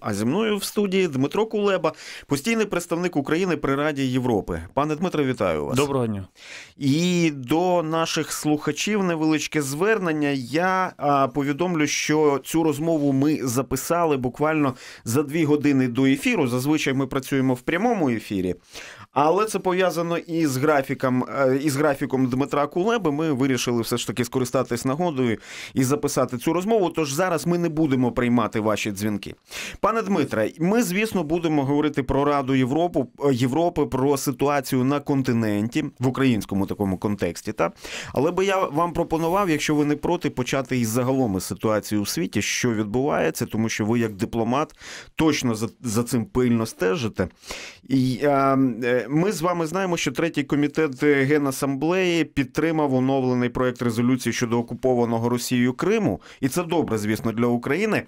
А зі мною в студії Дмитро Кулеба, постійний представник України при Раді Європи. Пане Дмитро, вітаю вас. Доброго дня. І до наших слухачів невеличке звернення. Я а, повідомлю, що цю розмову ми записали буквально за дві години до ефіру. Зазвичай ми працюємо в прямому ефірі. Але це пов'язано із графіком, е, із графіком Дмитра Кулеби. Ми вирішили все ж таки скористатись нагодою і записати цю розмову. Тож зараз ми не будемо приймати ваші дзвінки. Пане Дмитре, ми, звісно, будемо говорити про Раду Європу е, Європи, про ситуацію на континенті в українському такому контексті. Та але би я вам пропонував, якщо ви не проти, почати із загалом із ситуації у світі, що відбувається, тому що ви як дипломат точно за, за цим пильно стежите. І... А, ем, е, ми з вами знаємо, що третій комітет генасамблеї підтримав оновлений проект резолюції щодо окупованого Росією Криму, і це добре, звісно, для України.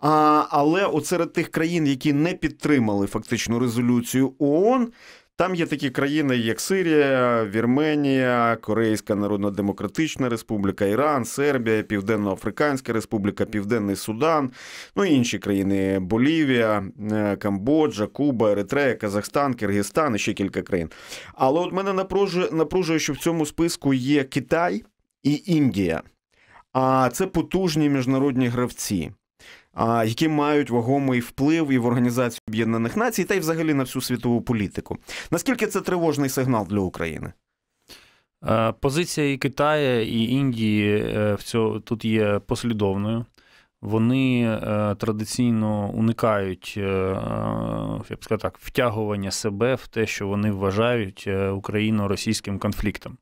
А, Але серед тих країн, які не підтримали фактично резолюцію ООН, там є такі країни, як Сирія, Вірменія, Корейська Народно-Демократична Республіка, Іран, Сербія, Південно-Африканська Республіка, Південний Судан, ну і інші країни Болівія, е, Камбоджа, Куба, Еритрея, Казахстан, Киргизстан і ще кілька країн. Але от мене напружує, напружує, що в цьому списку є Китай і Індія. А це потужні міжнародні гравці які мають вагомий вплив і в організацію Об'єднаних Націй, та й взагалі на всю світову політику. Наскільки це тривожний сигнал для України? Е, позиція і Китаю, і Індії е, в цьо, тут є послідовною. Вони е, традиційно уникають, я б сказав так, втягування себе в те, що вони вважають україно-російським конфліктом.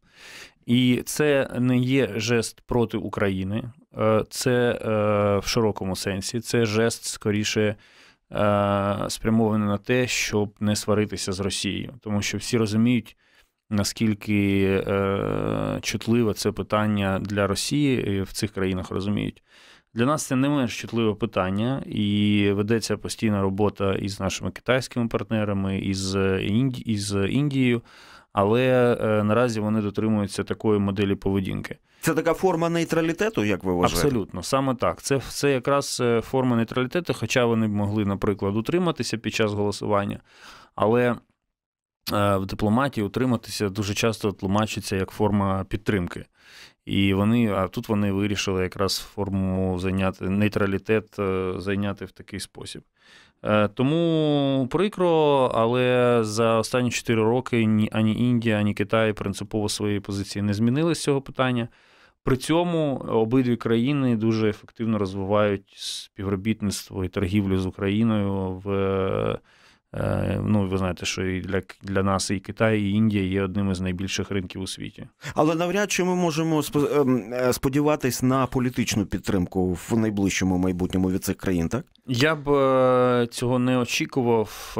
І це не є жест проти України. Е, це е, в широкому сенсі, це жест скоріше е, спрямований на те, щоб не сваритися з Росією, тому що всі розуміють. Наскільки е, чутливе це питання для Росії в цих країнах розуміють? Для нас це не менш чутливе питання, і ведеться постійна робота із нашими китайськими партнерами, із, із Індією але е, наразі вони дотримуються такої моделі поведінки. Це така форма нейтралітету, як ви вважаєте? Абсолютно, саме так. Це це якраз е, форма нейтралітету, хоча вони б могли, наприклад, утриматися під час голосування, але. Е, в дипломатії утриматися дуже часто тлумачиться як форма підтримки. І вони, а тут вони вирішили якраз форму зайняти нейтралітет зайняти в такий спосіб. Е, тому прикро, але за останні 4 роки ні ані Індія, ані Китай принципово свої позиції не змінили з цього питання. При цьому обидві країни дуже ефективно розвивають співробітництво і торгівлю з Україною в Е, ну, ви знаєте, що і для для нас, і Китай, і Індія є одним із найбільших ринків у світі. Але навряд чи ми можемо ем, е, сподіватись на політичну підтримку в найближчому майбутньому від цих країн, так? Я б е, цього не очікував,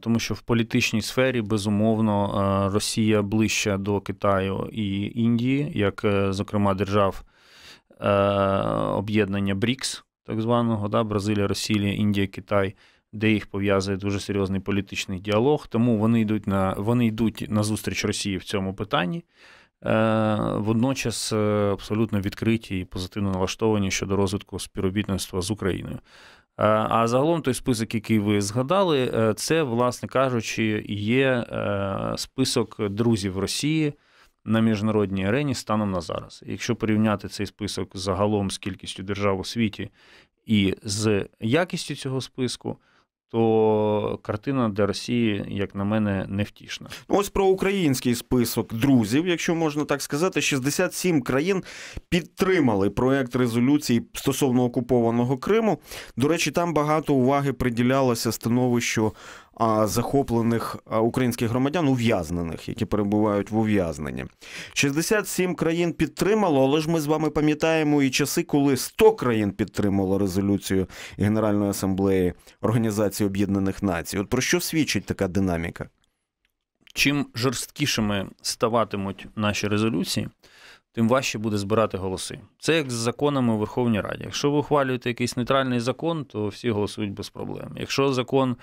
тому що в політичній сфері безумовно Росія ближча до Китаю і Індії, як зокрема держав об'єднання БРІКС, так званого да, Бразилія, Росія, Індія, Китай де їх пов'язує дуже серйозний політичний діалог. Тому вони йдуть на вони йдуть на зустріч Росії в цьому питанні. Е, водночас е, абсолютно відкриті і позитивно налаштовані щодо розвитку співробітництва з Україною. Е, а загалом той список, який ви згадали, це, власне кажучи, є список друзів Росії на міжнародній арені станом на зараз. Якщо порівняти цей список загалом з кількістю держав у світі і з якістю цього списку то картина для Росії, як на мене, невтішна. Ну, ось про український список друзів, якщо можна так сказати, 67 країн підтримали проект резолюції стосовно окупованого Криму. До речі, там багато уваги приділялося становищу захоплених українських громадян, ув'язнених, які перебувають в ув'язненні. 67 країн підтримало, але ж ми з вами пам'ятаємо і часи, коли 100 країн підтримало резолюцію Генеральної асамблеї Організації Об'єднаних Націй. От про що свідчить така динаміка? Чим жорсткішими ставатимуть наші резолюції, тим важче буде збирати голоси. Це як з законами у Верховній Раді. Якщо ви ухвалюєте якийсь нейтральний закон, то всі голосують без проблем. Якщо закон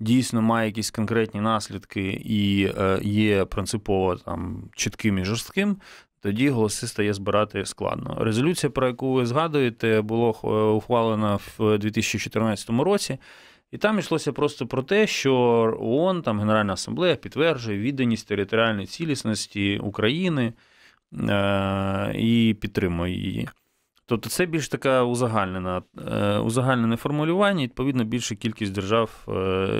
дійсно має якісь конкретні наслідки і е, є принципово там чітким і жорстким. Тоді голоси стає збирати складно. Резолюція, про яку ви згадуєте, була е, ухвалена в 2014 році, і там йшлося просто про те, що ООН, там Генеральна асамблея підтверджує відданість територіальної цілісності України е- і підтримує її. Тобто це більш така узагальнена е, узагальнене формулювання, відповідно, більша кількість держав е,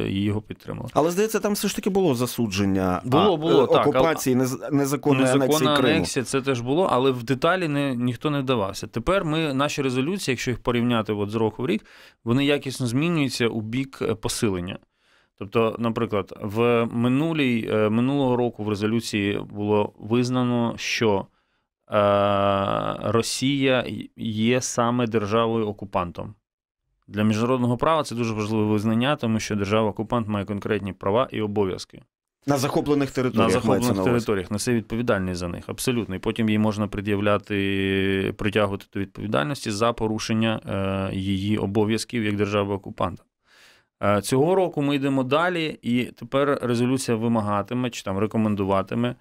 її його підтримала. Але здається, там все ж таки було засудження було, було, а, е, так, окупації, незаконної анексії Криму. це теж було, але в деталі не, ніхто не вдавався. Тепер ми наші резолюції, якщо їх порівняти от з року в рік, вони якісно змінюються у бік посилення. Тобто, наприклад, в минулій минулого року в резолюції було визнано, що Е, Росія є саме державою окупантом. Для міжнародного права це дуже важливе визнання, тому що держава-окупант має конкретні права і обов'язки. На захоплених територіях. На захоплених на територіях несе відповідальність за них, абсолютно. І потім її можна пред'являти, притягувати до відповідальності за порушення е, її обов'язків як держави окупанта. Е, цього року ми йдемо далі, і тепер резолюція вимагатиме чи там рекомендуватиме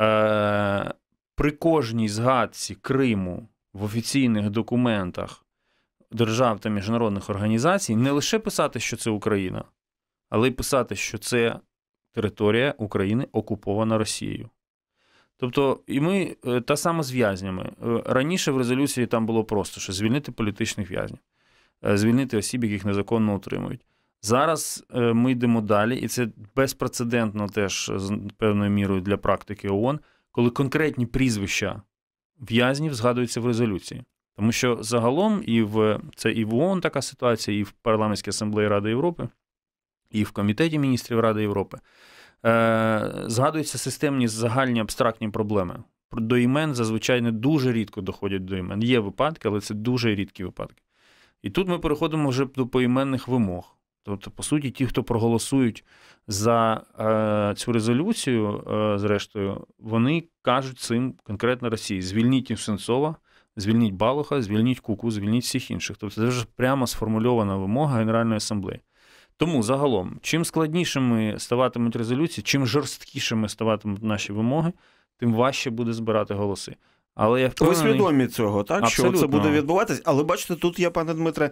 е, при кожній згадці Криму в офіційних документах держав та міжнародних організацій не лише писати, що це Україна, але й писати, що це територія України окупована Росією. Тобто, і ми е, та сама з в'язнями. Е, раніше в резолюції там було просто, що звільнити політичних в'язнів, е, звільнити осіб, яких незаконно утримують. Зараз ми йдемо далі, і це безпрецедентно теж з певною мірою для практики ООН коли конкретні прізвища в'язнів згадуються в резолюції. Тому що загалом і в це і в ООН така ситуація, і в парламентській асамблеї Ради Європи, і в комітеті міністрів Ради Європи е, згадуються системні загальні абстрактні проблеми. До імен зазвичай не дуже рідко доходять до імен. Є випадки, але це дуже рідкі випадки. І тут ми переходимо вже до поіменних вимог. Тобто, по суті, ті, хто проголосують за е, цю резолюцію, е, зрештою, вони кажуть цим конкретно Росії: звільніть Сенцова, звільніть Балуха, звільніть Куку, звільніть всіх інших. Тобто, це вже прямо сформульована вимога Генеральної асамблеї. Тому загалом, чим складнішими ставатимуть резолюції, чим жорсткішими ставатимуть наші вимоги, тим важче буде збирати голоси. Але я впевнений... Ви свідомі цього, так? Абсолютно. Що це буде відбуватись? Але бачите, тут я, пане Дмитре,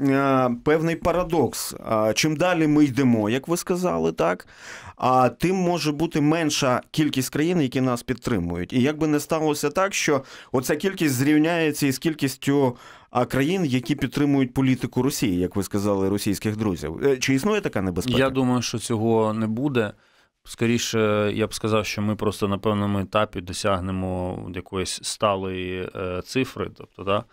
е, певний парадокс. Чим далі ми йдемо, як ви сказали, так? А тим може бути менша кількість країн, які нас підтримують. І як би не сталося так, що оця кількість зрівняється із кількістю країн, які підтримують політику Росії, як ви сказали, російських друзів. Е, чи існує така небезпека? Я думаю, що цього не буде. Скоріше, я б сказав, що ми просто на певному етапі досягнемо якоїсь сталої е, цифри, тобто да,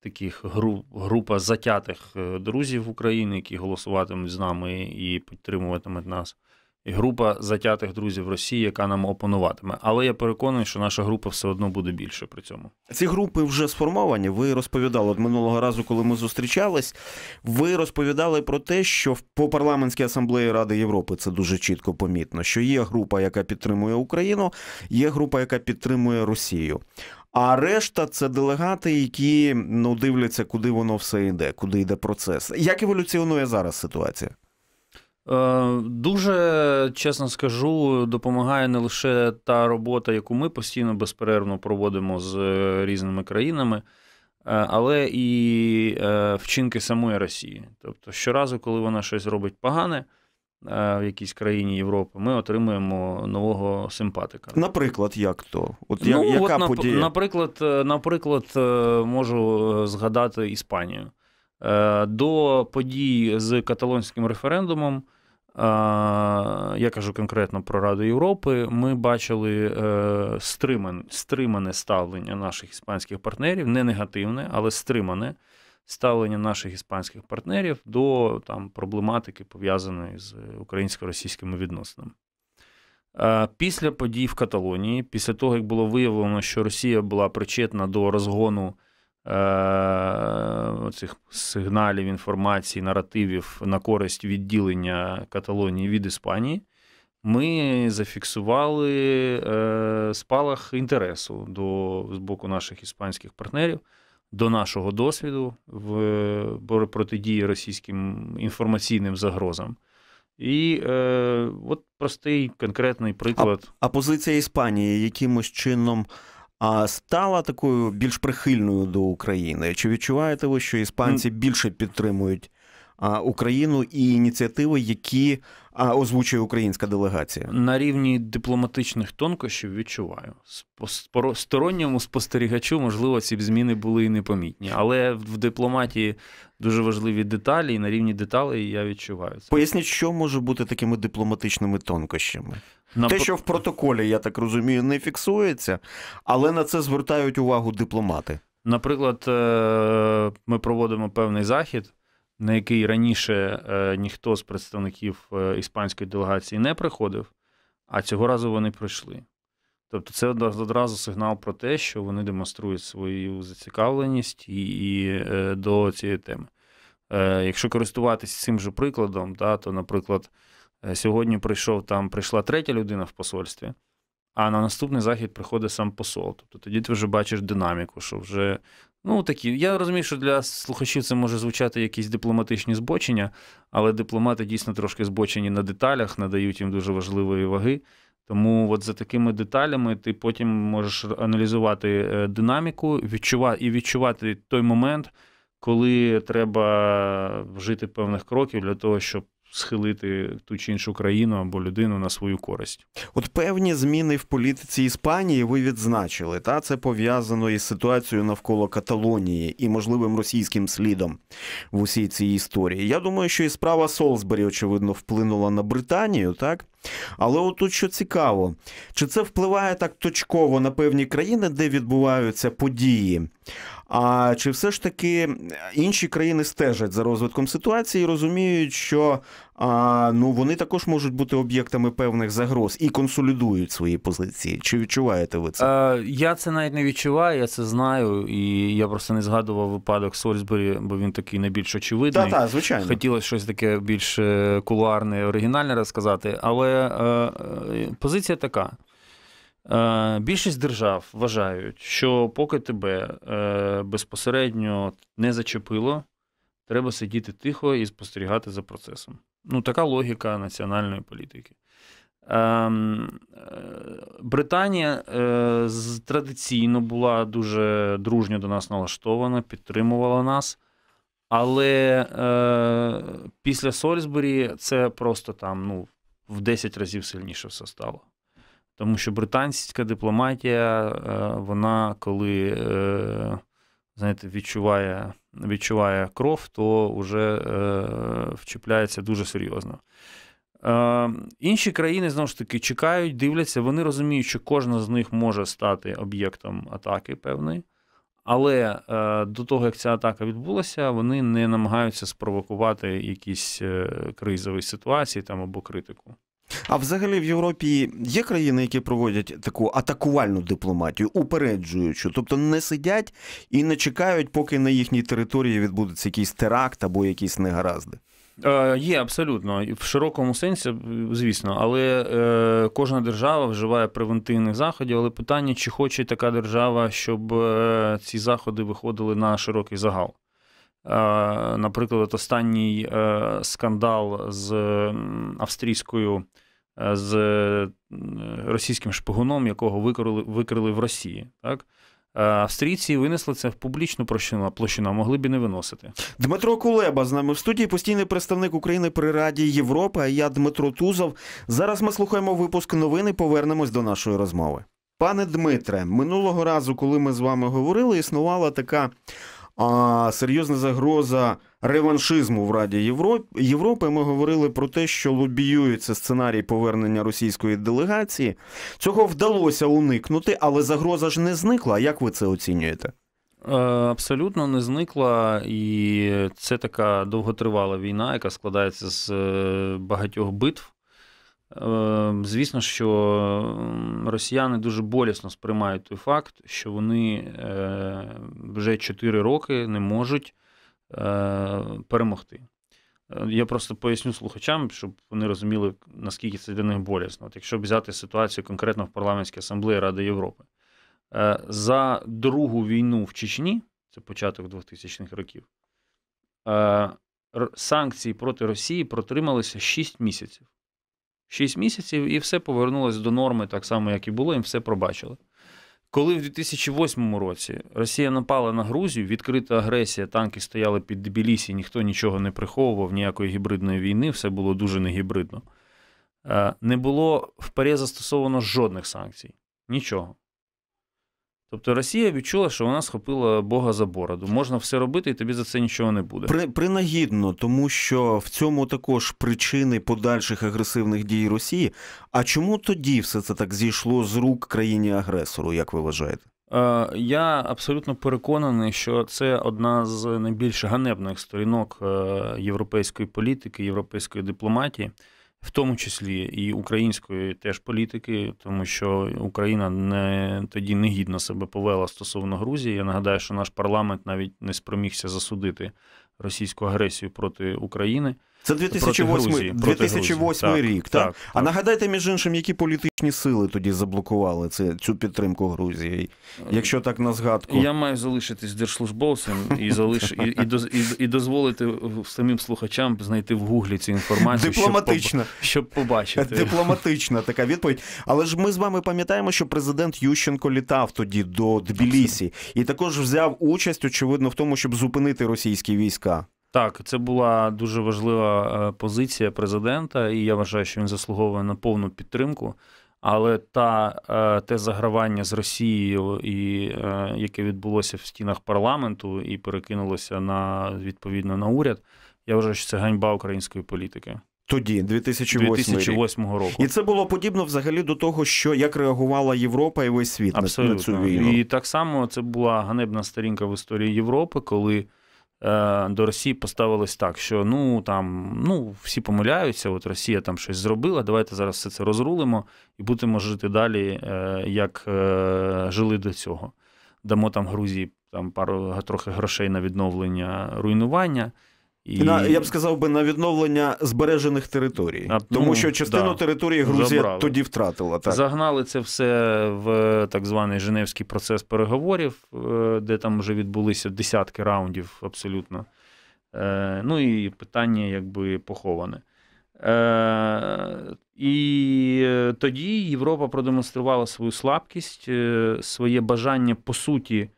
таких груп, група затятих е, друзів України, які голосуватимуть з нами і підтримуватимуть нас і група затятих друзів Росії, яка нам опонуватиме. Але я переконаний, що наша група все одно буде більше при цьому. Ці групи вже сформовані. Ви розповідали от минулого разу, коли ми зустрічались. Ви розповідали про те, що по парламентській асамблеї Ради Європи це дуже чітко помітно. Що є група, яка підтримує Україну, є група, яка підтримує Росію. А решта це делегати, які ну дивляться, куди воно все йде, куди йде процес. Як еволюціонує зараз ситуація? Е, дуже чесно скажу, допомагає не лише та робота, яку ми постійно безперервно проводимо з е, різними країнами, е, але і вчинки самої Росії. Тобто, щоразу, коли вона щось робить погане в якійсь країні Європи, ми отримуємо нового симпатика. Наприклад, як то? От ну, яка от, подія? Наприклад, наприклад, можу згадати Іспанію. Е, до подій з каталонським референдумом, е, я кажу конкретно про Раду Європи, ми бачили е, стримане ставлення наших іспанських партнерів, не негативне, але стримане ставлення наших іспанських партнерів до там, проблематики, пов'язаної з українсько-російськими відносинами. Після подій в Каталонії, після того, як було виявлено, що Росія була причетна до розгону. Е, цих сигналів, інформації, наративів на користь відділення Каталонії від Іспанії, ми зафіксували е, спалах інтересу до, з боку наших іспанських партнерів до нашого досвіду в протидії російським інформаційним загрозам. І е, от простий конкретний приклад. А, а позиція Іспанії якимось чином. А стала такою більш прихильною до України. Чи відчуваєте ви, що іспанці більше підтримують Україну і ініціативи, які а озвучує українська делегація? На рівні дипломатичних тонкощів відчуваю. Сторонньому спостерігачу, можливо, ці зміни були і непомітні, але в дипломатії дуже важливі деталі, і на рівні деталей я відчуваю. це. Поясніть, що може бути такими дипломатичними тонкощами? На... Те, що в протоколі, я так розумію, не фіксується, але на це звертають увагу дипломати. Наприклад, е, ми проводимо певний захід на який раніше е, ніхто з представників е, іспанської делегації не приходив, а цього разу вони прийшли. Тобто, це одразу сигнал про те, що вони демонструють свою зацікавленість і, і е, до цієї теми. Якщо користуватися цим же прикладом, да, то, наприклад, сьогодні прийшов там, прийшла третя людина в посольстві. А на наступний захід приходить сам посол. Тобто тоді ти вже бачиш динаміку, що вже Ну, такі. Я розумію, що для слухачів це може звучати якісь дипломатичні збочення, але дипломати дійсно трошки збочені на деталях, надають їм дуже важливої ваги. Тому от за такими деталями ти потім можеш аналізувати е, динаміку відчувати, і відчувати той момент, коли треба вжити певних кроків для того, щоб схилити ту чи іншу країну або людину на свою користь. От певні зміни в політиці Іспанії ви відзначили, та це пов'язано із ситуацією навколо Каталонії і можливим російським слідом в усій цій історії. Я думаю, що і справа Солсбері, очевидно, вплинула на Британію, так але отут що цікаво, чи це впливає так точково на певні країни, де відбуваються події? А чи все ж таки інші країни стежать за розвитком ситуації і розуміють, що а ну вони також можуть бути об'єктами певних загроз і консолідують свої позиції. Чи відчуваєте ви це? Е, я це навіть не відчуваю, я це знаю, і я просто не згадував випадок Сольсбері, бо він такий найбільш очевидний. Та-та, звичайно. Хотілося щось таке більш е, кулуарне, оригінальне розказати. Але е, е позиція така. Більшість держав вважають, що поки тебе безпосередньо не зачепило, треба сидіти тихо і спостерігати за процесом. Ну, така логіка національної політики. Ем, е, Британія е, традиційно була дуже дружньо до нас налаштована, підтримувала нас. Але е, після Сольсбері це просто там ну, в 10 разів сильніше все стало. Тому що британська дипломатія, е, вона коли. Е, знаєте, відчуває відчуває кров, то вже е, вчіпляється дуже серйозно. Е, Інші країни знову ж таки чекають, дивляться, вони розуміють, що кожна з них може стати об'єктом атаки певної. Але е, до того, як ця атака відбулася, вони не намагаються спровокувати якісь е, кризові ситуації там або критику. А взагалі в Європі є країни, які проводять таку атакувальну дипломатію, упереджуючу, тобто не сидять і не чекають, поки на їхній території відбудеться якийсь теракт або якісь негаразди. Е, є абсолютно в широкому сенсі, звісно, але е, кожна держава вживає превентивних заходів. Але питання, чи хоче така держава, щоб е, ці заходи виходили на широкий загал. Е, наприклад, останній е, скандал з австрійською Е, з е, російським шпигуном, якого викрили викрили в Росії. Так? Е, австрійці винесли це в публічну площину, площину, а могли б і не виносити. Дмитро Кулеба з нами в студії постійний представник України при Раді Європи. А я Дмитро Тузов. Зараз ми слухаємо випуск новини. Повернемось до нашої розмови. Пане Дмитре, минулого разу, коли ми з вами говорили, існувала така а серйозна загроза реваншизму в Раді Європи. Ми говорили про те, що лобіюється сценарій повернення російської делегації. Цього вдалося уникнути, але загроза ж не зникла. Як ви це оцінюєте? Е, абсолютно не зникла, і це така довготривала війна, яка складається з е, багатьох битв. Ем, звісно, що ем, росіяни дуже болісно сприймають той факт, що вони е, вже 4 роки не можуть е, перемогти. Е, я просто поясню слухачам, щоб вони розуміли, наскільки це для них болісно. От Якщо взяти ситуацію конкретно в парламентській асамблеї Ради Європи, за другу війну в Чечні, це початок 2000-х років, санкції проти Росії протрималися 6 місяців. 6 місяців, і все повернулось до норми, так само, як і було, їм все пробачили. Коли в 2008 році Росія напала на Грузію, відкрита агресія, танки стояли під Тбілісі, ніхто нічого не приховував, ніякої гібридної війни, все було дуже негібридно. Е, не було вперед застосовано жодних санкцій. Нічого. Тобто Росія відчула, що вона схопила Бога за бороду. Можна все робити, і тобі за це нічого не буде. При, Принагідно, тому що в цьому також причини подальших агресивних дій Росії. А чому тоді все це так зійшло з рук країні-агресору, як ви вважаєте? Е, я абсолютно переконаний, що це одна з найбільш ганебних сторінок е, європейської політики, європейської дипломатії в тому числі і української теж політики, тому що Україна не тоді негідно себе повела стосовно Грузії. Я нагадаю, що наш парламент навіть не спромігся засудити російську агресію проти України. Це 2008 Грузії, 2008 Грузії. рік. Так, так? так А нагадайте, між іншим, які політичні сили тоді заблокували це, цю підтримку Грузії, якщо так на згадку. Я маю залишитись держслужбовцем і залиш... і, і, і, і дозволити самим слухачам знайти в гуглі цю інформацію. Дипломатична. Щоб побачити. Дипломатична така відповідь. Але ж ми з вами пам'ятаємо, що президент Ющенко літав тоді до Тбілісі і також взяв участь, очевидно, в тому, щоб зупинити російські війська. Так, це була дуже важлива е, позиція президента, і я вважаю, що він заслуговує на повну підтримку. Але та е, те загравання з Росією, і е, яке відбулося в стінах парламенту і перекинулося на відповідно на уряд, я вважаю, що це ганьба української політики. Тоді 2008, 2008 рік. року, і це було подібно взагалі до того, що як реагувала Європа і весь світ Абсолютно. на цю війну. І так само це була ганебна сторінка в історії Європи, коли Е, до Росії поставилось так, що ну там ну всі помиляються, от Росія там щось зробила. Давайте зараз все це розрулимо і будемо жити далі, е, як е, жили до цього. Дамо там Грузії там пару трохи грошей на відновлення руйнування. І... На я б сказав би на відновлення збережених територій, а, тому ну, що частину да, території Грузія забрали. тоді втратила. Так загнали це все в е, так званий Женевський процес переговорів, е, де там вже відбулися десятки раундів абсолютно. Е, ну і питання якби поховане. І тоді Європа продемонструвала свою слабкість, своє бажання по суті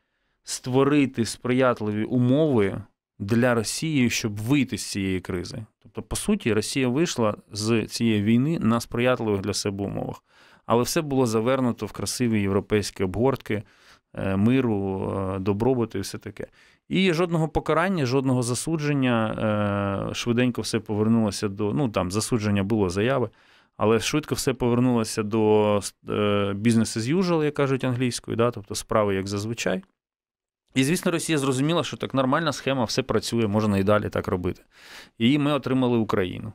створити сприятливі умови для Росії, щоб вийти з цієї кризи. Тобто, по суті, Росія вийшла з цієї війни на сприятливих для себе умовах, але все було завернуто в красиві європейські обгортки. Е, миру, е, добробуту і все таке. І жодного покарання, жодного засудження. Е, швиденько все повернулося до. Ну там засудження було заяви, але швидко все повернулося до бізнесу as usual, як кажуть англійською, да, тобто справи як зазвичай. І, звісно, Росія зрозуміла, що так нормальна схема, все працює, можна і далі так робити. І ми отримали Україну.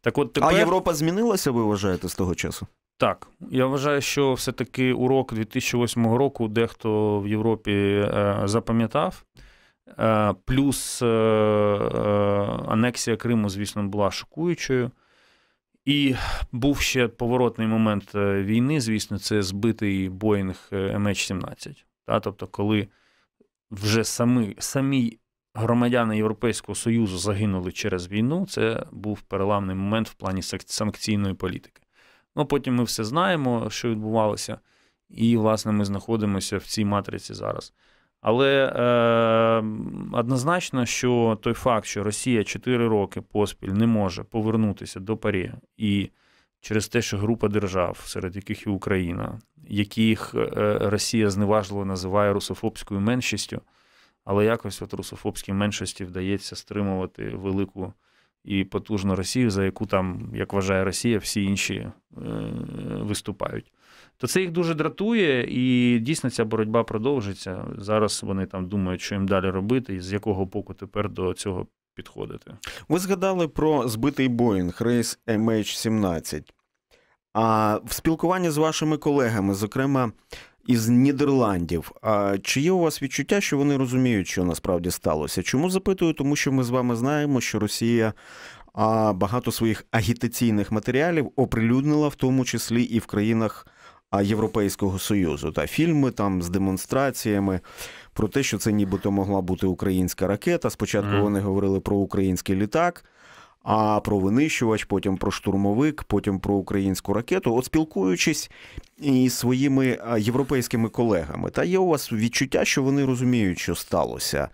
Так от тепер... А Європа змінилася, ви вважаєте, з того часу? Так, я вважаю, що все-таки урок 2008 року дехто в Європі е, запам'ятав. Е, плюс е, анексія Криму, звісно, була шокуючою. І був ще поворотний момент війни, звісно, це збитий Боїнг MH17. Тобто, коли вже самі, самі громадяни Європейського Союзу загинули через війну, це був переламний момент в плані санкційної політики. Ну потім ми все знаємо, що відбувалося, і, власне, ми знаходимося в цій матриці зараз. Але е, однозначно, що той факт, що Росія 4 роки поспіль не може повернутися до Парі і через те, що група держав, серед яких і Україна, яких е, Росія зневажливо називає русофобською меншістю, але якось от русофобській меншості вдається стримувати велику і потужну Росію, за яку там, як вважає Росія, всі інші е, виступають. То це їх дуже дратує, і дійсно ця боротьба продовжиться. Зараз вони там думають, що їм далі робити, і з якого боку тепер до цього підходити. Ви згадали про збитий Боїнг рейс MH17. А в спілкуванні з вашими колегами, зокрема із Нідерландів, а чи є у вас відчуття, що вони розуміють, що насправді сталося? Чому запитую? Тому що ми з вами знаємо, що Росія багато своїх агітаційних матеріалів оприлюднила, в тому числі і в країнах Європейського союзу та фільми там з демонстраціями. Про те, що це нібито могла бути українська ракета. Спочатку mm. вони говорили про український літак, а про винищувач, потім про штурмовик, потім про українську ракету. От спілкуючись із своїми е, європейськими колегами, та є у вас відчуття, що вони розуміють, що сталося.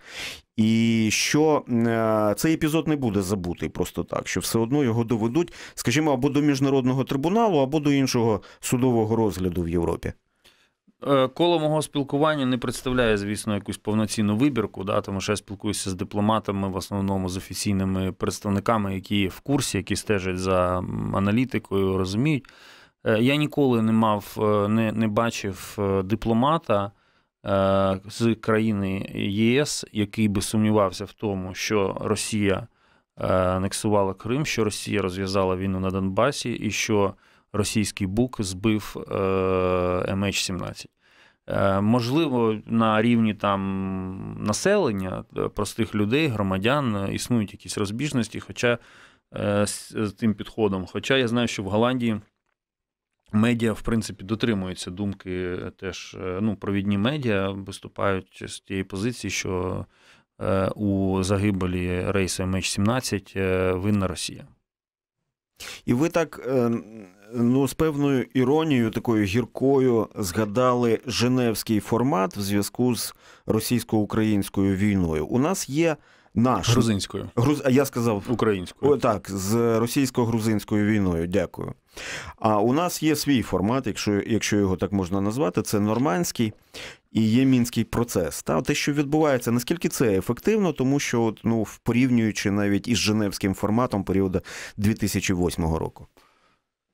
І що е, цей епізод не буде забутий просто так, що все одно його доведуть, скажімо, або до міжнародного трибуналу, або до іншого судового розгляду в Європі. Е, коло мого спілкування не представляє, звісно, якусь повноцінну вибірку. Да, Тому що я спілкуюся з дипломатами, в основному з офіційними представниками, які є в курсі, які стежать за аналітикою, розуміють. Е, я ніколи не мав, е, не, не бачив дипломата. З країни ЄС, який би сумнівався в тому, що Росія анексувала Крим, що Росія розв'язала війну на Донбасі, і що російський бук збив MH17. Е, ем е, можливо, на рівні там населення е, простих людей, громадян існують якісь розбіжності, хоча з тим підходом. Хоча я знаю, що в Голландії медіа, в принципі, дотримуються думки теж ну, провідні медіа виступають з тієї позиції, що у загибелі рейсу MH17 ем винна Росія. І ви так е, ну з певною іронією, такою гіркою згадали Женевський формат в зв'язку з російсько-українською війною. У нас є наш грузинською. Груз... Я сказав українською. О, так, з російсько-грузинською війною. Дякую. А у нас є свій формат, якщо якщо його так можна назвати, це нормандський і є мінський процес. Та те, що відбувається, наскільки це ефективно, тому що ну порівнюючи навіть із Женевським форматом періоду 2008 року.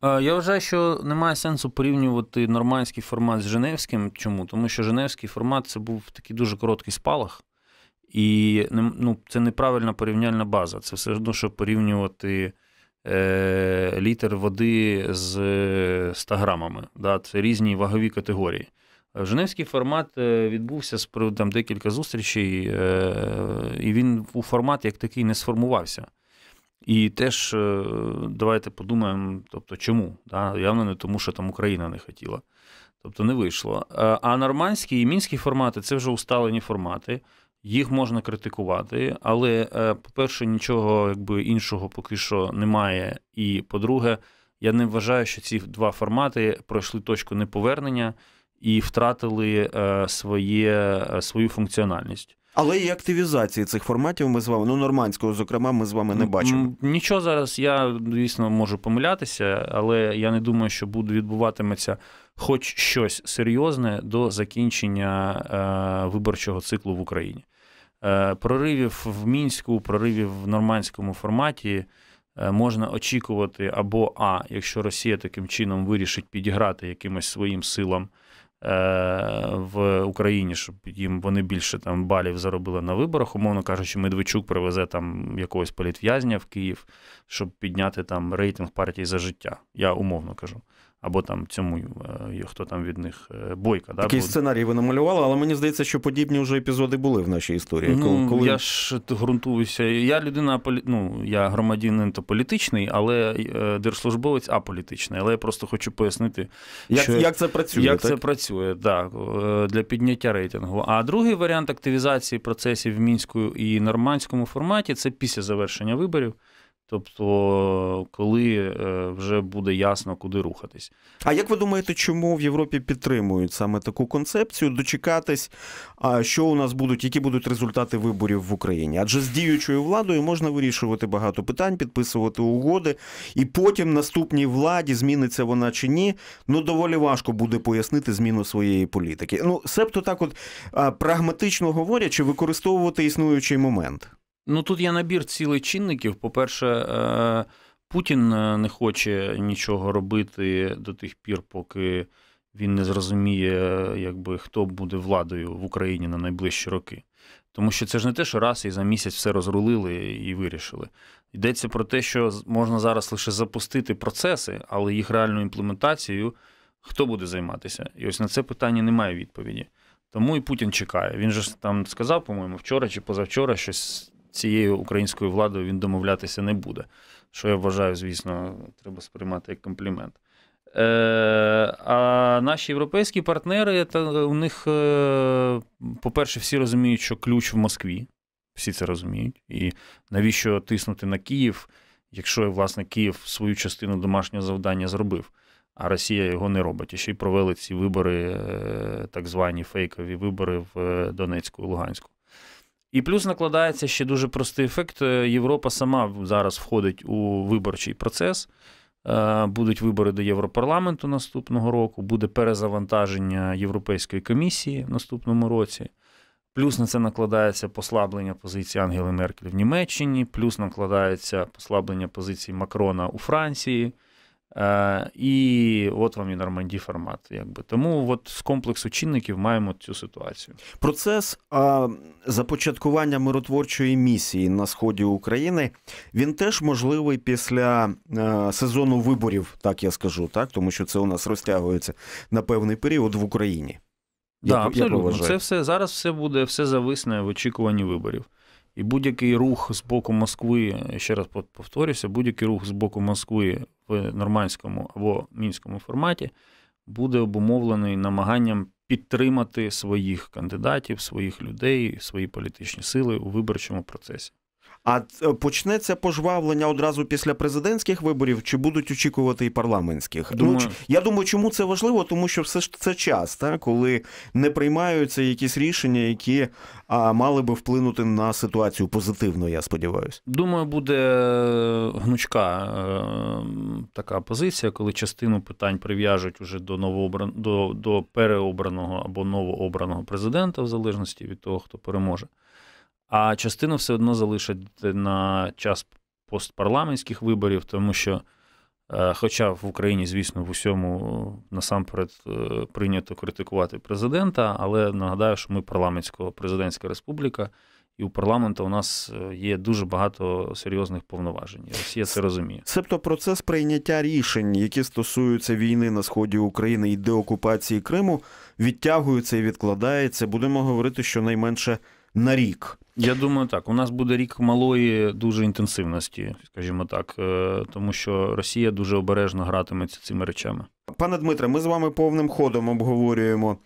Е, я вважаю, що немає сенсу порівнювати нормандський формат з Женевським. Чому? Тому що Женевський формат це був такий дуже короткий спалах, і ну, це неправильна порівняльна база. Це все одно, що порівнювати е, літр води з 100 е, грамами. Да? Це різні вагові категорії. Женевський формат е, відбувся з там декілька зустрічей, е, і він у формат як такий не сформувався. І теж е, давайте подумаємо, тобто чому? Да? Явно не тому, що там Україна не хотіла, тобто не вийшло. А нормандські і мінські формати це вже усталені формати. Їх можна критикувати, але, по-перше, нічого якби іншого поки що немає. І по-друге, я не вважаю, що ці два формати пройшли точку неповернення і втратили е, своє, е, свою функціональність. Але і активізації цих форматів ми з вами, ну нормандського, зокрема, ми з вами не бачимо. Нічого зараз. Я звісно можу помилятися, але я не думаю, що буде відбуватиметься хоч щось серйозне до закінчення е, виборчого циклу в Україні. Е, Проривів в мінську, проривів в нормандському форматі е, можна очікувати або а, якщо Росія таким чином вирішить підіграти якимось своїм силам. Е, в Україні, щоб їм вони більше там балів заробили на виборах. Умовно кажучи, Медведчук привезе там якогось політв'язня в Київ, щоб підняти там рейтинг партії за життя. Я умовно кажу або там цьому е, хто там від них е, бойка. Да? Такий сценарій ви намалювали, але мені здається, що подібні вже епізоди були в нашій історії. Ну, Коли... Я ж ґрунтуюся. Я людина, ну, я громадянин то політичний, але е, держслужбовець аполітичний. Але я просто хочу пояснити, як що... як це працює. Як так? це працює, так, для підняття рейтингу. А другий варіант активізації процесів в мінському і нормандському форматі це після завершення виборів. Тобто, коли е, вже буде ясно, куди рухатись. А як ви думаєте, чому в Європі підтримують саме таку концепцію? Дочекатись, що у нас будуть, які будуть результати виборів в Україні? Адже з діючою владою можна вирішувати багато питань, підписувати угоди, і потім наступній владі зміниться вона чи ні? Ну доволі важко буде пояснити зміну своєї політики. Ну себто так, от прагматично говорячи, використовувати існуючий момент. Ну тут є набір цілих чинників. По-перше, е, Путін е, не хоче нічого робити до тих пір, поки він не зрозуміє, якби хто буде владою в Україні на найближчі роки. Тому що це ж не те, що раз і за місяць все розрулили і вирішили. Йдеться про те, що можна зараз лише запустити процеси, але їх реальну імплементацію хто буде займатися? І ось на це питання немає відповіді. Тому і Путін чекає. Він же там сказав, по-моєму, вчора чи позавчора щось цією українською владою він домовлятися не буде. Що я вважаю, звісно, треба сприймати як комплімент. Е, а наші європейські партнери у них, е, по-перше, всі розуміють, що ключ в Москві. Всі це розуміють. І навіщо тиснути на Київ, якщо власне Київ свою частину домашнього завдання зробив, а Росія його не робить. І ще й провели ці вибори, е, так звані фейкові вибори в Донецьку і Луганську. І плюс накладається ще дуже простий ефект. Е, Європа сама зараз входить у виборчий процес. Е, будуть вибори до Європарламенту наступного року, буде перезавантаження Європейської комісії в наступному році. Плюс на це накладається послаблення позиції Ангели Меркель в Німеччині, плюс накладається послаблення позиції Макрона у Франції. І э, от вам і норманді формат, якби тому от з комплексу чинників маємо цю ситуацію. Процес а, започаткування миротворчої місії на сході України він теж можливий після а, е, сезону виборів, так я скажу, так тому що це у нас розтягується на певний період в Україні. Так, да, абсолютно, як це все зараз все буде, все зависне в очікуванні виборів. І будь-який рух з боку Москви, ще раз повторюся, будь-який рух з боку Москви в нормандському або мінському форматі буде обумовлений намаганням підтримати своїх кандидатів, своїх людей, свої політичні сили у виборчому процесі. А е, почнеться пожвавлення одразу після президентських виборів, чи будуть очікувати і парламентських? Ну, думаю. Ну, я думаю, чому це важливо, тому що все ж це час, та коли не приймаються якісь рішення, які а, мали би вплинути на ситуацію позитивно. Я сподіваюся. Думаю, буде е, гнучка е, така позиція, коли частину питань прив'яжуть уже до новообран... до, до переобраного або новообраного президента, в залежності від того, хто переможе а частину все одно залишать на час постпарламентських виборів, тому що, е, хоча в Україні, звісно, в усьому е, насамперед е, прийнято критикувати президента, але нагадаю, що ми парламентсько президентська республіка. І у парламенту у нас є дуже багато серйозних повноважень. Росія це розуміє. Себто процес прийняття рішень, які стосуються війни на сході України і деокупації Криму, відтягується і відкладається. Будемо говорити, що найменше на рік. Я думаю, так у нас буде рік малої дуже інтенсивності, скажімо так, е, тому що Росія дуже обережно гратиметься цими речами. Пане Дмитре, ми з вами повним ходом обговорюємо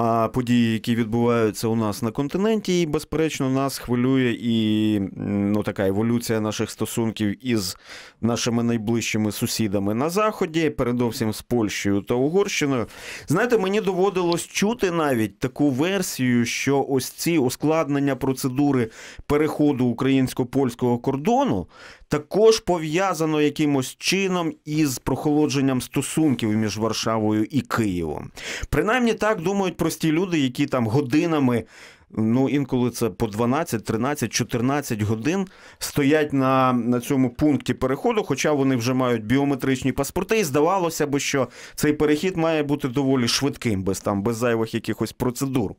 а події, які відбуваються у нас на континенті, і безперечно нас хвилює і ну така еволюція наших стосунків із нашими найближчими сусідами на заході, передовсім з Польщею та Угорщиною. Знаєте, мені доводилось чути навіть таку версію, що ось ці ускладнення процедури переходу українсько-польського кордону також пов'язано якимось чином із прохолодженням стосунків між Варшавою і Києвом. Принаймні так думають прості люди, які там годинами. Ну, інколи це по 12, 13, 14 годин стоять на на цьому пункті переходу, хоча вони вже мають біометричні паспорти, і здавалося б, що цей перехід має бути доволі швидким, без там без зайвих якихось процедур.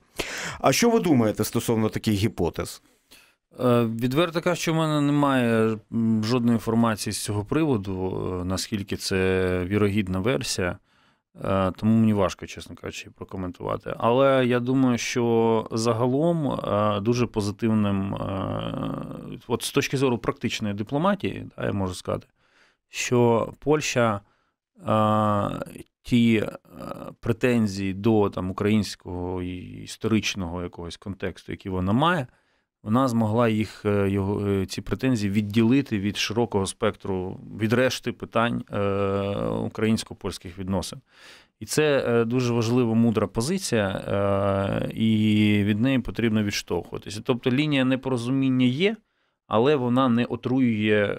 А що ви думаєте стосовно таких гіпотез? Е, відверто кажучи, в мене немає жодної інформації з цього приводу, е, наскільки це вірогідна версія, е, тому мені важко, чесно кажучи, прокоментувати. Але я думаю, що загалом дуже позитивним, от з точки зору практичної дипломатії, я можу сказати, що Польща ті претензії до там, українського історичного якогось контексту, який вона має вона змогла їх е, його е, ці претензії відділити від широкого спектру від решти питань е, українсько-польських відносин. І це дуже важлива мудра позиція, і від неї потрібно відштовхуватися. Тобто лінія непорозуміння є, але вона не отруює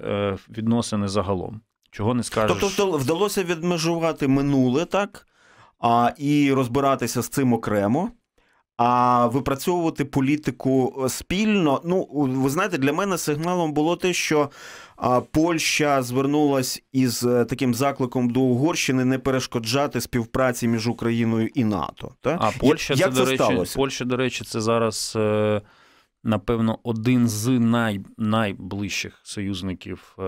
відносини загалом. Чого не скажеш. Тобто вдалося відмежувати минуле так а і розбиратися з цим окремо а випрацьовувати політику е, спільно. Ну ви знаєте, для мене сигналом було те, що Польща звернулась із е, таким закликом до Угорщини не перешкоджати співпраці між Україною і НАТО. Та а Польща Як це, це до речі, Польща, до речі, це зараз. Е, напевно, один з най, найближчих союзників е,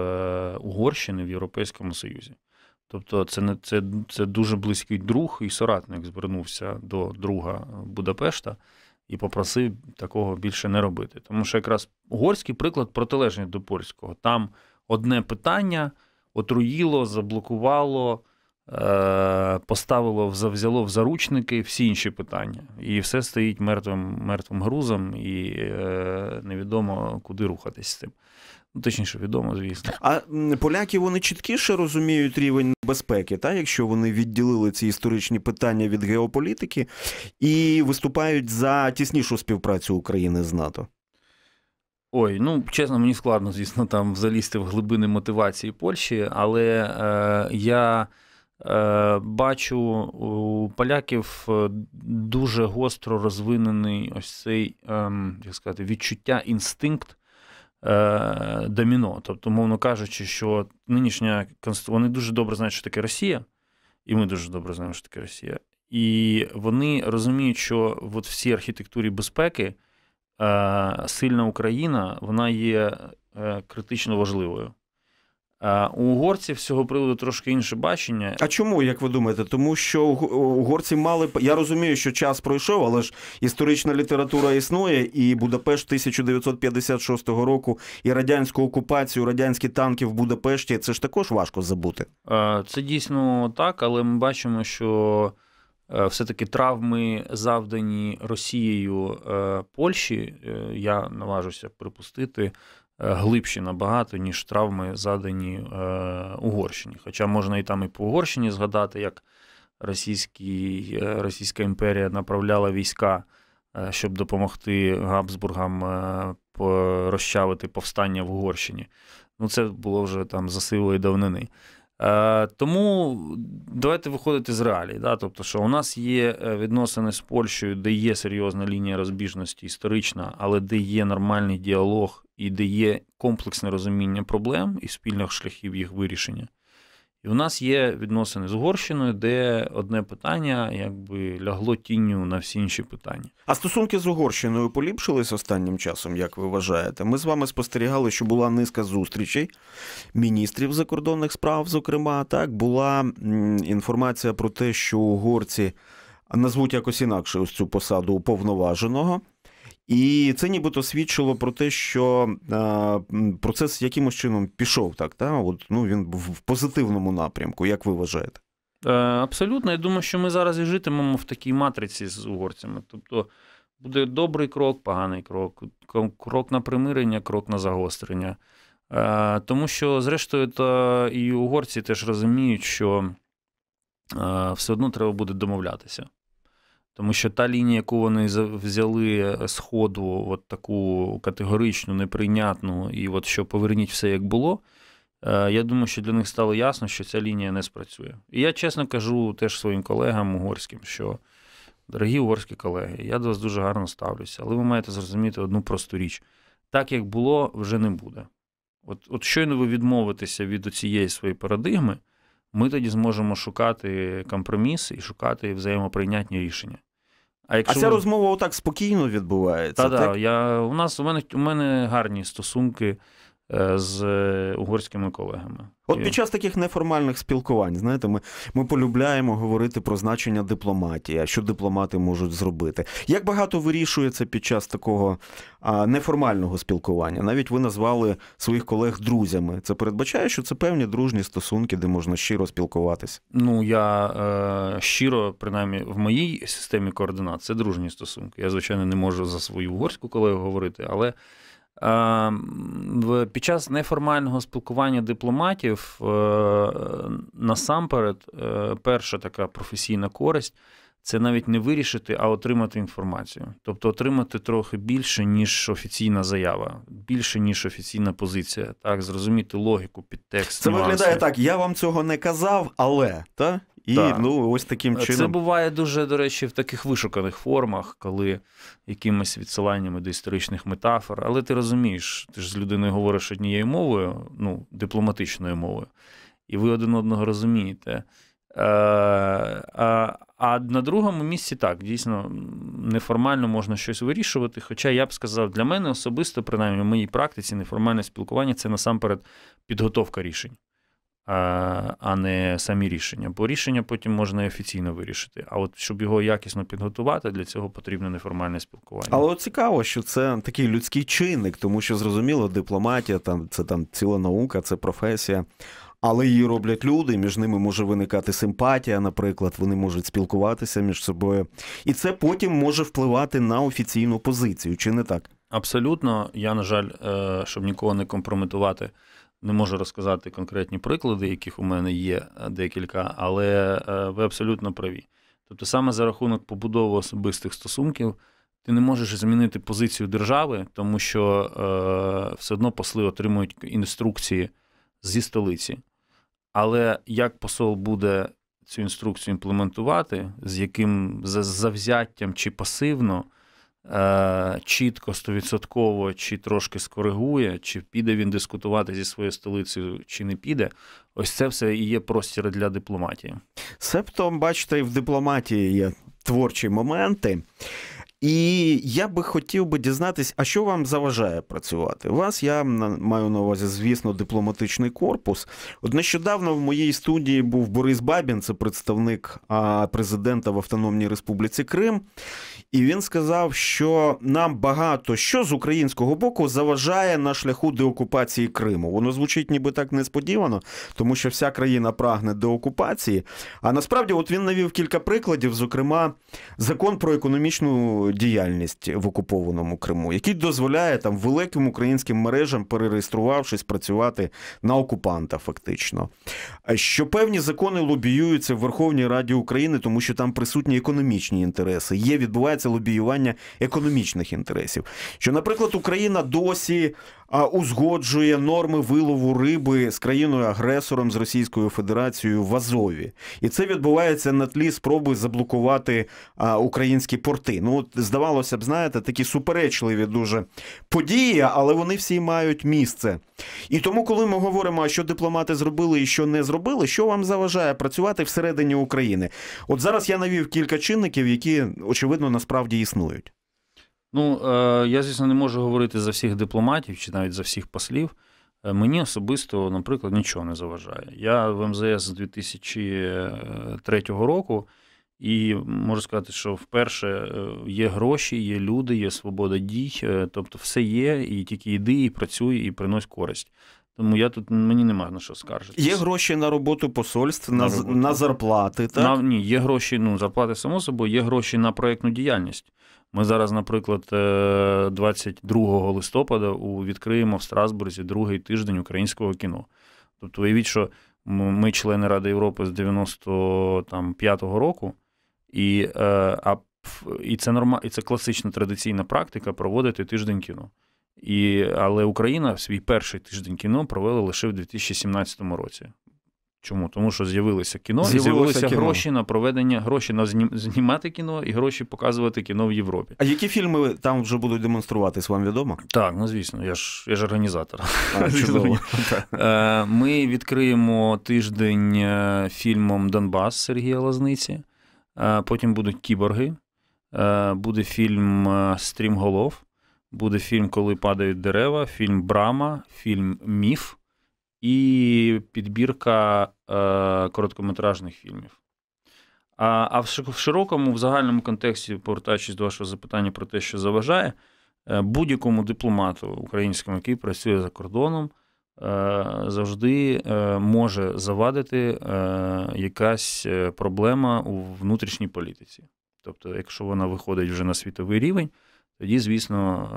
Угорщини в Європейському Союзі. Тобто, це не це, це дуже близький друг і соратник звернувся до друга Будапешта і попросив такого більше не робити. Тому що якраз угорський приклад протилежний до польського. Там одне питання отруїло, заблокувало. Е, поставило взяло в заручники всі інші питання. І все стоїть мертвим мертвим грузом, і е, невідомо, куди рухатись з цим. Ну, точніше, відомо, звісно. А поляки вони чіткіше розуміють рівень безпеки, та якщо вони відділили ці історичні питання від геополітики і виступають за тіснішу співпрацю України з НАТО. Ой, ну чесно, мені складно, звісно, там залізти в глибини мотивації Польщі, але е, я. Е, бачу у поляків е, дуже гостро розвинений ось цей ем, як сказати, відчуття інстинкт е, доміно. Тобто, мовно кажучи, що нинішня конституція, вони дуже добре знають, що таке Росія, і ми дуже добре знаємо, що таке Росія. І вони розуміють, що от в цій архітектурі безпеки сильна Україна вона є критично важливою. Е, у угорців з приводу трошки інше бачення. А чому, як ви думаєте? Тому що угорці мали Я розумію, що час пройшов, але ж історична література існує, і Будапешт 1956 року, і радянську окупацію, радянські танки в Будапешті це ж також важко забути. Е, це дійсно так, але ми бачимо, що Е, все-таки травми, завдані Росією е, Польщі, е, я наважуся припустити. Глибші набагато, ніж травми, задані Угорщині. Хоча можна і там і по Угорщині згадати, як російський, Російська імперія направляла війська, щоб допомогти Габсбургам розчавити повстання в Угорщині. Ну це було вже там за силою давнини. Е, тому давайте виходити з реалій. Да? Тобто, що у нас є е, відносини з Польщею, де є серйозна лінія розбіжності історична, але де є нормальний діалог і де є комплексне розуміння проблем і спільних шляхів їх вирішення. І у нас є відносини з Угорщиною, де одне питання якби лягло тінню на всі інші питання. А стосунки з Угорщиною поліпшились останнім часом, як ви вважаєте? Ми з вами спостерігали, що була низка зустрічей міністрів закордонних справ. Зокрема, так була інформація про те, що угорці назвуть якось інакше ось цю посаду уповноваженого. І це нібито свідчило про те, що е, процес якимось чином пішов так. Та от ну він в позитивному напрямку, як ви вважаєте? Е, абсолютно, я думаю, що ми зараз і житимемо в такій матриці з угорцями. Тобто буде добрий крок, поганий крок, крок на примирення, крок на загострення. Е, тому що, зрештою, то і угорці теж розуміють, що все одно треба буде домовлятися. Тому що та лінія, яку вони взяли е, з ходу, от таку категоричну, неприйнятну, і от що поверніть все як було. Е, я думаю, що для них стало ясно, що ця лінія не спрацює. І я чесно кажу теж своїм колегам угорським, що дорогі угорські колеги, я до вас дуже гарно ставлюся, але ви маєте зрозуміти одну просту річ: так як було, вже не буде. От, от щойно ви відмовитеся від цієї своєї парадигми ми тоді зможемо шукати компроміс і шукати взаємоприйнятні рішення. А якщо а ця ви... розмова отак спокійно відбувається? Та, так, да, я, у нас у мене у мене гарні стосунки Е, з угорськими колегами. От під час таких неформальних спілкувань, знаєте, ми ми полюбляємо говорити про значення дипломатії, що дипломати можуть зробити. Як багато вирішується під час такого а, неформального спілкування? Навіть ви назвали своїх колег друзями. Це передбачає, що це певні дружні стосунки, де можна щиро спілкуватися? Ну я е, щиро, принаймні, в моїй системі координат це дружні стосунки. Я звичайно не можу за свою угорську колегу говорити, але. Е, під час неформального спілкування дипломатів е, насамперед, е, перша така професійна користь це навіть не вирішити, а отримати інформацію. Тобто отримати трохи більше, ніж офіційна заява, більше, ніж офіційна позиція. Так, зрозуміти логіку підтекст. Це нюанси. виглядає так. Я вам цього не казав, але та і так. ну ось таким чином це буває дуже, до речі, в таких вишуканих формах, коли якимись відсиланнями до історичних метафор. Але ти розумієш, ти ж з людиною говориш однією мовою, ну, дипломатичною мовою, і ви один одного розумієте. А, е, а, а на другому місці так дійсно неформально можна щось вирішувати. Хоча я б сказав, для мене особисто, принаймні в моїй практиці, неформальне спілкування це насамперед підготовка рішень а не самі рішення. Бо рішення потім можна і офіційно вирішити. А от щоб його якісно підготувати, для цього потрібне неформальне спілкування. Але цікаво, що це такий людський чинник, тому що зрозуміло, дипломатія там це там ціла наука, це професія. Але її роблять люди, між ними може виникати симпатія, наприклад, вони можуть спілкуватися між собою, і це потім може впливати на офіційну позицію, чи не так? Абсолютно, я на жаль, е, щоб нікого не компрометувати, не можу розказати конкретні приклади, яких у мене є е, декілька, але е, ви абсолютно праві. Тобто, саме за рахунок побудови особистих стосунків, ти не можеш змінити позицію держави, тому що е, все одно посли отримують інструкції зі столиці. Але як посол буде цю інструкцію імплементувати, з яким завзяттям чи пасивно, Е, чітко, стовідсотково, чи трошки скоригує, чи піде він дискутувати зі своєю столицею, чи не піде. Ось це все і є простір для дипломатії. Себто, бачите, і в дипломатії є творчі моменти. І я би хотів би дізнатись, а що вам заважає працювати? У вас я маю на увазі, звісно, дипломатичний корпус. От нещодавно в моїй студії був Борис Бабін, це представник президента в Автономній Республіці Крим, і він сказав, що нам багато що з українського боку заважає на шляху деокупації Криму. Воно звучить ніби так несподівано, тому що вся країна прагне деокупації. А насправді, от він навів кілька прикладів, зокрема, закон про економічну діяльність в окупованому Криму, який дозволяє там великим українським мережам, перереєструвавшись, працювати на окупанта, фактично. Е, що певні закони лобіюються в Верховній Раді України, тому що там присутні економічні інтереси. Є відбувається лобіювання економічних інтересів. Що, наприклад, Україна досі узгоджує норми вилову риби з країною-агресором з Російською Федерацією в Азові, і це відбувається на тлі спроби заблокувати українські порти. Ну от здавалося б, знаєте, такі суперечливі дуже події, але вони всі мають місце. І тому, коли ми говоримо, що дипломати зробили і що не зробили, що вам заважає працювати всередині України? От зараз я навів кілька чинників, які очевидно насправді існують. Ну, е, я, звісно, не можу говорити за всіх дипломатів чи навіть за всіх послів. Е, мені особисто, наприклад, нічого не заважає. Я в МЗС з 2003 року, і можу сказати, що вперше е, є гроші, є люди, є свобода дій, тобто все є, і тільки йди, і працюй, і принось користь. Тому я тут мені немає на що скаржити. Є гроші на роботу посольств, на на, роботу. на зарплати. так? На, Ні, є гроші. Ну, зарплати само собою, є гроші на проєктну діяльність. Ми зараз, наприклад, 22 е, листопада відкриємо в Страсбурзі другий тиждень українського кіно. Тобто, уявіть, що ми члени Ради Європи з 95-го року, і е, а, і це норма, і це класична традиційна практика проводити тиждень кіно. І, Але Україна свій перший тиждень кіно провела лише в 2017 році. Чому? Тому що з'явилося кіно, з'явилося, з'явилося кіно. гроші на проведення, гроші на знімати кіно і гроші показувати кіно в Європі. А які фільми там вже будуть демонструватись, вам відомо? Так, ну звісно, я ж я ж організатор. А, е, Ми відкриємо тиждень е, фільмом Донбас Сергія Лазниці. Е, потім будуть кіборги, буде фільм Стрімголов, буде фільм Коли падають дерева, фільм Брама, фільм Міф і підбірка е, короткометражних фільмів. А а в широкому, в загальному контексті, повертаючись до вашого запитання про те, що заважає, е, будь-якому дипломату українському, який працює за кордоном, е, завжди е, може завадити якась проблема у внутрішній політиці. Тобто, якщо вона виходить вже на світовий рівень. Тоді, звісно,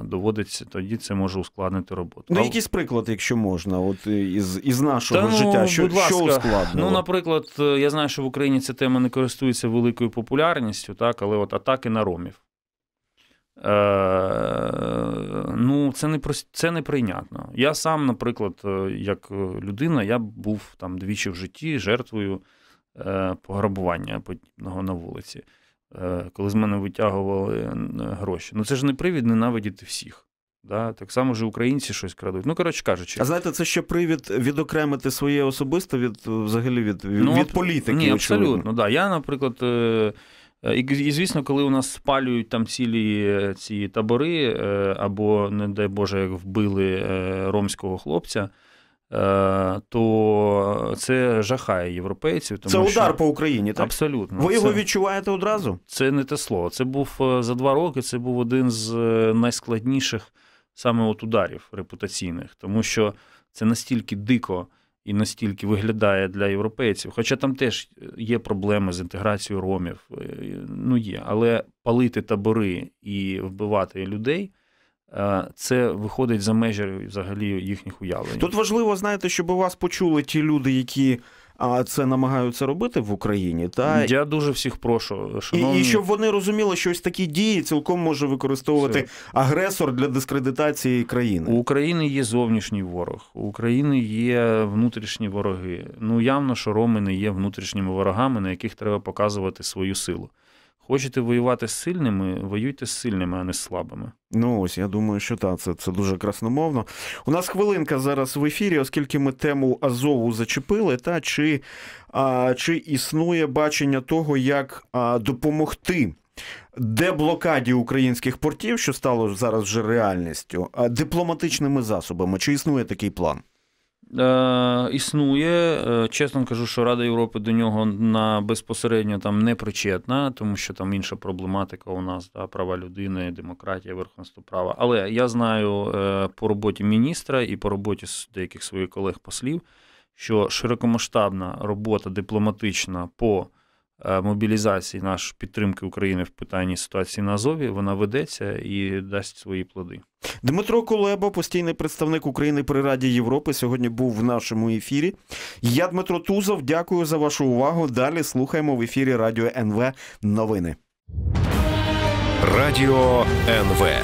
е, доводиться, тоді це може ускладнити роботу. Ну, якийсь приклад, якщо можна, от е, із із нашого Та, ну, життя, що що ускладнило? Ну, наприклад, е, я знаю, що в Україні ця тема не користується великою популярністю, так, але от атаки на ромів. Е, Ну, це не це неприйнятно. Я сам, наприклад, як людина, я був там двічі в житті жертвою е, пограбування подібного на вулиці. Е, коли з мене витягували е, гроші. Ну це ж не привід ненавидіти всіх. Да? Так само ж українці щось крадуть. Ну, коротше кажучи. А знаєте, це ще привід відокремити своє особисте від е, взагалі від ну, від політики. Ні, абсолютно. Да. Я, наприклад, і, і звісно, коли у нас спалюють там цілі ці табори, або, не дай Боже, як вбили ромського хлопця. Е, то це жахає європейців. Тому це удар що... по Україні, так? Абсолютно. Ви його відчуваєте одразу? Це не те слово. Це був е, за два роки. Це був один з е, найскладніших саме от ударів репутаційних, тому що це настільки дико і настільки виглядає для європейців. Хоча там теж є проблеми з інтеграцією ромів, ну є, але палити табори і вбивати людей. Е, це виходить за межі взагалі їхніх уявлень. Тут важливо знаєте, щоб вас почули ті люди, які це намагаються робити в Україні. Та я дуже всіх прошу. Шановні... І, і щоб вони розуміли, що ось такі дії цілком може використовувати Все. агресор для дискредитації країни. У України є зовнішній ворог, у України є внутрішні вороги. Ну явно, що роми не є внутрішніми ворогами, на яких треба показувати свою силу. Хочете воювати з сильними, воюйте з сильними, а не з слабими. Ну ось я думаю, що так, це це дуже красномовно. У нас хвилинка зараз в ефірі, оскільки ми тему Азову зачепили, та чи а, чи існує бачення того, як а, допомогти деблокаді українських портів, що стало зараз вже реальністю, дипломатичними засобами? Чи існує такий план? Е, існує, е, чесно кажу, що Рада Європи до нього на безпосередньо там не причетна, тому що там інша проблематика у нас да, права людини, демократія, верховенство права. Але я знаю е, по роботі міністра і по роботі деяких своїх колег-послів, що широкомасштабна робота дипломатична по Е, мобілізації, нашої підтримки України в питанні ситуації на Азові, вона ведеться і дасть свої плоди. Дмитро Кулеба, постійний представник України при Раді Європи, сьогодні був в нашому ефірі. Я, Дмитро Тузов, дякую за вашу увагу. Далі слухаємо в ефірі Радіо НВ новини. Радіо НВ.